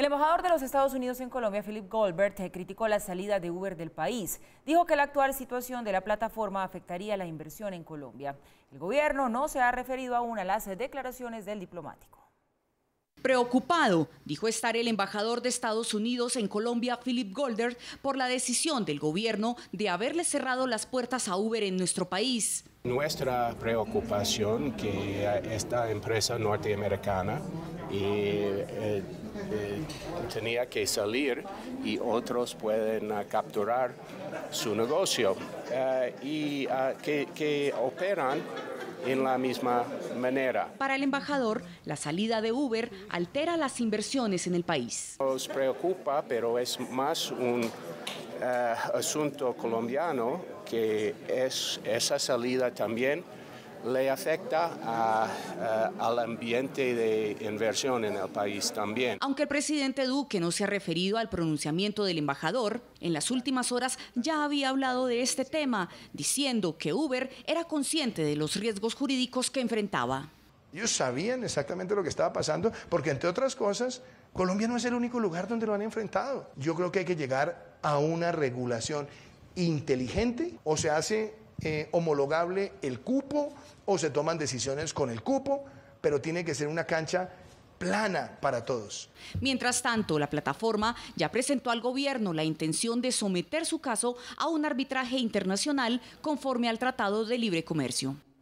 El embajador de los Estados Unidos en Colombia, Philip Goldberg, criticó la salida de Uber del país. Dijo que la actual situación de la plataforma afectaría la inversión en Colombia. El gobierno no se ha referido aún a las declaraciones del diplomático. Preocupado, dijo estar el embajador de Estados Unidos en Colombia, Philip Goldberg, por la decisión del gobierno de haberle cerrado las puertas a Uber en nuestro país. Nuestra preocupación que esta empresa norteamericana y eh, eh, tenía que salir y otros pueden ah, capturar su negocio eh, y ah, que, operan en la misma manera. Para el embajador, la salida de Uber altera las inversiones en el país. Nos preocupa, pero es más un asunto colombiano que es, esa salida también le afecta eh, al ambiente de inversión en el país también. Aunque el presidente Duque no se ha referido al pronunciamiento del embajador, en las últimas horas ya había hablado de este tema, diciendo que Uber era consciente de los riesgos jurídicos que enfrentaba. Ellos sabían exactamente lo que estaba pasando, porque entre otras cosas, Colombia no es el único lugar donde lo han enfrentado. Yo creo que hay que llegar a una regulación inteligente o se hace eh, homologable el cupo o se toman decisiones con el cupo, pero tiene que ser una cancha plana para todos. Mientras tanto, la plataforma ya presentó al gobierno la intención de someter su caso a un arbitraje internacional conforme al Tratado de Libre Comercio.